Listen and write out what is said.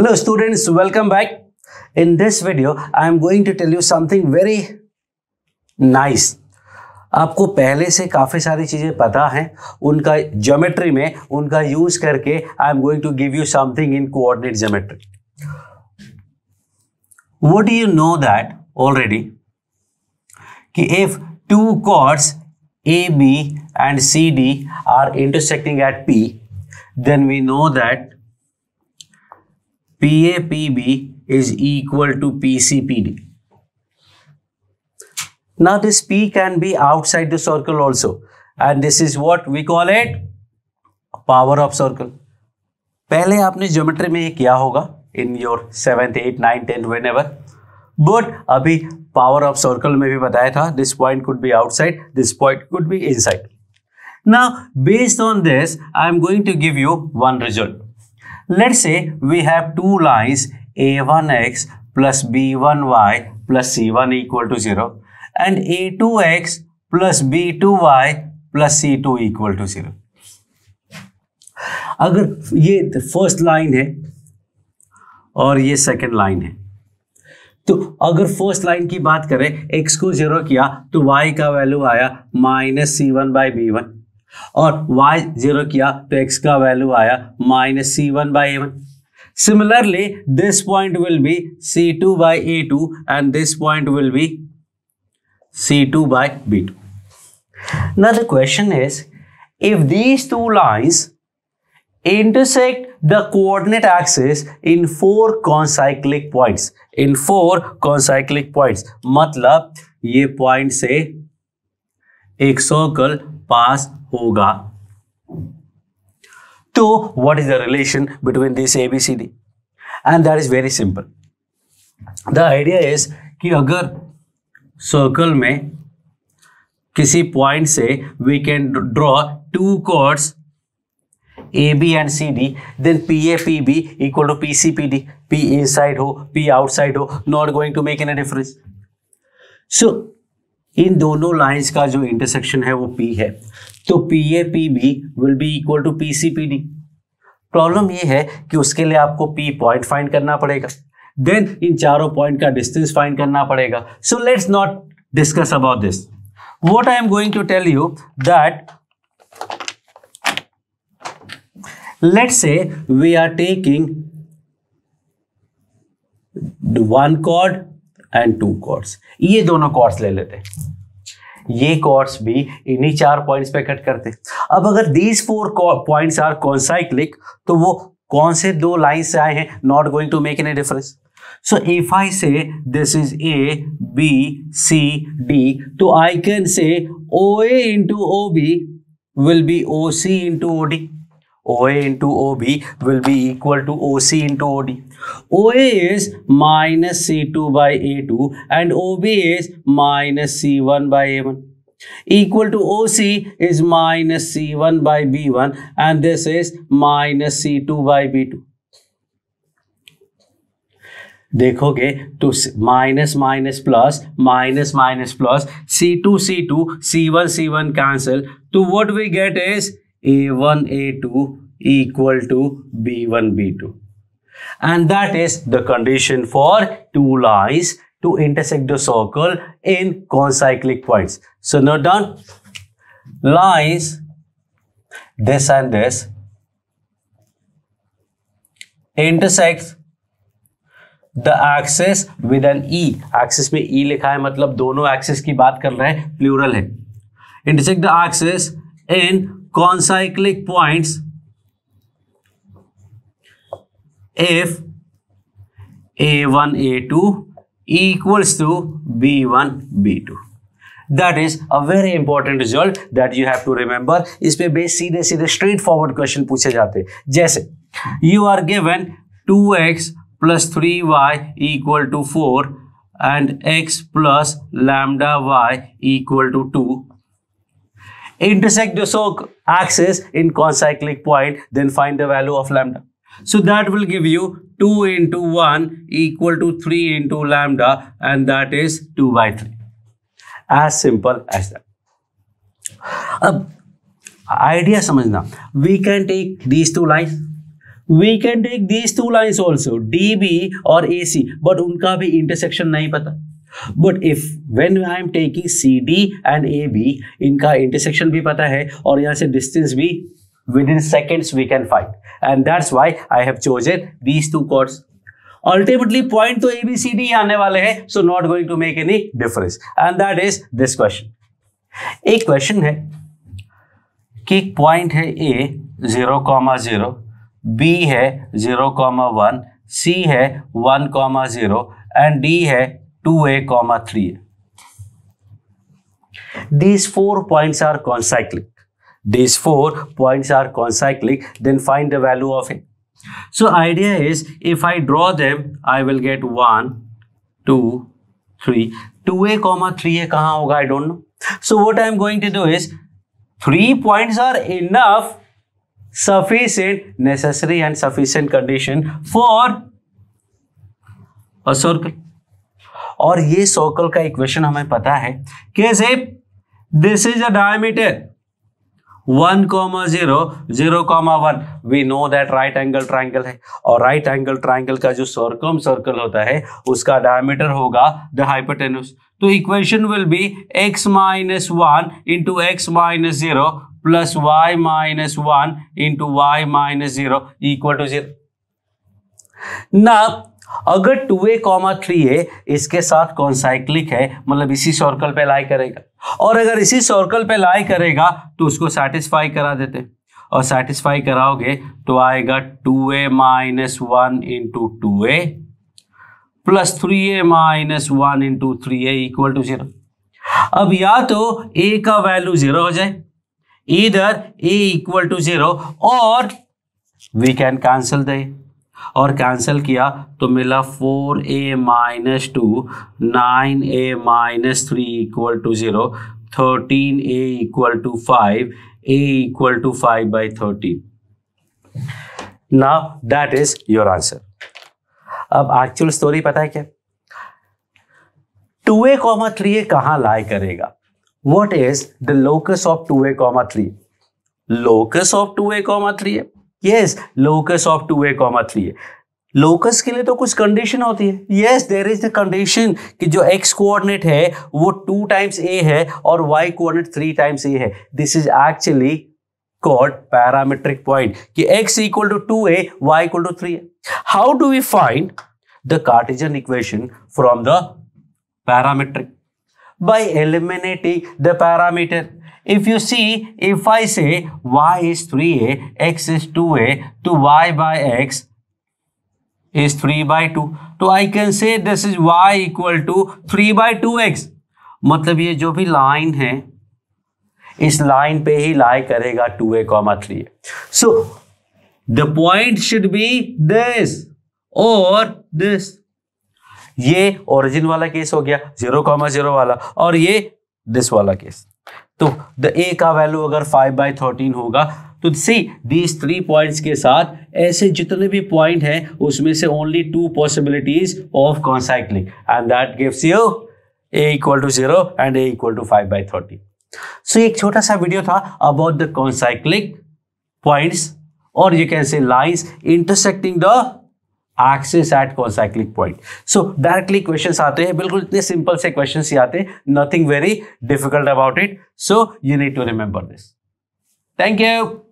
Hello students, welcome back. In this video, I am going to tell you something very nice. आपको पहले से काफ़ी सारी चीज़ें पता हैं उनका ज्योमेट्री में उनका यूज करके I am going to give you something in coordinate geometry do you know that already कि if two chords A B and C D are intersecting at P then we know that PAPB is equal to PCPD. Now this P can be outside the circle also and this is what we call it power of circle. पहले आपने geometry में ये किया होगा in your seventh eight nine ten whenever but अभी power of circle में भी बताया था this point could be outside this point could be inside now based on this I am going to give you one result let say we have two lines a one x plus b one y plus c one equal to zero and a two x plus b two Y plus c two equal to zero अगर ये first line है और ये second line है तो अगर first line की बात करें एक्स को जीरो किया तो वाई का वैल्यू आया minus c one by b one और y जीरो किया तो x का वैल्यू आया minus c one by a one similarly this point will be c two by a two and this point will be c two by b two another question is if these two lines intersect the coordinate axes in four concyclic points in four concyclic points मतलब ये point से एक circle पास होगा तो what is the relation between this ABCD and that is very simple the idea is कि अगर circle में किसी पॉइंट से we can draw two chords A B and C D then P A P B equal to P C P D P inside हो P outside हो not going to make an a difference so इन दोनों lines का जो intersection है वो P है तो P A P B will be equal to P C P D problem ये है कि उसके लिए आपको पी पॉइंट फाइंड करना पड़ेगा देन इन चारों पॉइंट का डिस्टेंस फाइंड करना पड़ेगा so let's not discuss about this what I am going to tell you that let's say we are taking one chord and two chords ये दोनों chords ले लेते ये कॉर्ड्स भी इन्हीं चार पॉइंट्स पे कट करते अब अगर these four points are concyclic तो वो कौन से दो लाइन से आए हैं not going to make any difference so if I say this is A B C D तो I can say O A into O B will be O C into O D OA into OB will be equal to OC into OD. OA is minus C2 by A2 and OB is minus C1 by A1. Equal to OC is minus C1 by B1 and this is minus C2 by B2. देखोगे तो minus minus plus minus minus plus one C one cancel. So what we get is तो we get is a one a two equal to b one b two and that is the condition for two lines to intersect the circle in concyclic points so note down lines this and this intersect the axes with n e axes में e e लिखा है मतलब दोनों access की बात कर रहे हैं प्लूरल है intersect the axes in point if a one a two equals to b one b two that is a very important result that you have to remember इस पे बेस सीधे सीधे स्ट्रेट फॉरवर्ड क्वेश्चन पूछे जाते जैसे you are given two x plus three y equal to four and x plus lambda y equal to two intersect the so axis in concyclic point, then find the value of lambda. So that will give you 2 into 1 equal to 3 into lambda and that is 2 by 3. As simple as that. अब idea समझना we can take these two lines we can take these two lines also DB और AC but उनका भी intersection नहीं पता but if when I am taking C D and A B इनका intersection भी पता है और यहां से डिस्टेंस भी with in seconds we can find and that's why I have chosen these two chords ultimately point तो ए बी सी डी आने वाले हैं so not going to make any difference and that is this question एक question है कि point है A zero comma zero B है zero comma one C है one comma zero and D है 2a comma 3a. These four points are concyclic. These four points are concyclic, then find the value of a. So idea is if I draw them, I will get 1, 2, 3. 2a comma 3a kahan hoga, I don't know. So what I am going to do is, three points are enough, sufficient, necessary and sufficient condition for a circle. और ये circle का equation हमें पता है कैसे this is a diameter one comma zero zero comma one we know that right angle triangle है और right angle triangle का जो सर्कम सर्कल होता है उसका डायमीटर होगा द हाइपोटेन्यूस तो equation will be x minus one into x minus zero plus y minus one into y minus zero equal to zero Now, अगर two a comma three a इसके साथ कौन cyclic है मतलब इसी circle पे लाई करेगा और अगर इसी सर्कल पे लाई करेगा तो उसको सेटिस्फाई करा देते और सेटिस्फाई कराओगे तो आएगा two a minus one into two a plus three a minus one into three a equal to zero अब या तो ए का वैल्यू जीरो हो जाए इधर ए इक्वल टू जीरो और वी कैन कैंसिल द और कैंसिल किया तो मिला four a minus two nine a minus three equal to zero thirteen a equal to five a equal to five by thirteen now that is your answer अब actual story पता है क्या two a comma three a कहाँ lie करेगा what is the locus of two a comma three locus of two a comma three a yes locus of two a comma three a locus के लिए तो कुछ condition होती है yes there is the condition कि जो x coordinate है वो टू टाइम्स ए है और y coordinate three times a है this is actually called parametric point कि x equal to two a y equal to three a how do we find the Cartesian equation from the parametric by eliminating the parameter if you see if i say y is 3a x is 2a to y by x is 3 by 2 to तो i can say this is y equal to 3 by 2x मतलब ये जो भी line है इस line पे ही lie करेगा two a comma three so the point should be this और दिस ये ओरिजिन वाला केस हो गया जीरो कॉमा जीरो वाला और ये दिस वाला केस तो द ए का वैल्यू अगर फाइव बाई थर्टीन होगा तो सी दीज थ्री पॉइंट्स के साथ ऐसे जितने भी पॉइंट हैं उसमें से only two possibilities of concycling and that gives you a equal to zero and a equal to five by thirteen so एक छोटा सा वीडियो था अबाउट द कॉन्साइक्लिक पॉइंट्स और ये कैसे से lines intersecting the axis at concyclic point so directly question आते हैं बिल्कुल इतने सिंपल से क्वेश्चन ही आते हैं nothing very difficult about it so you need to remember this thank you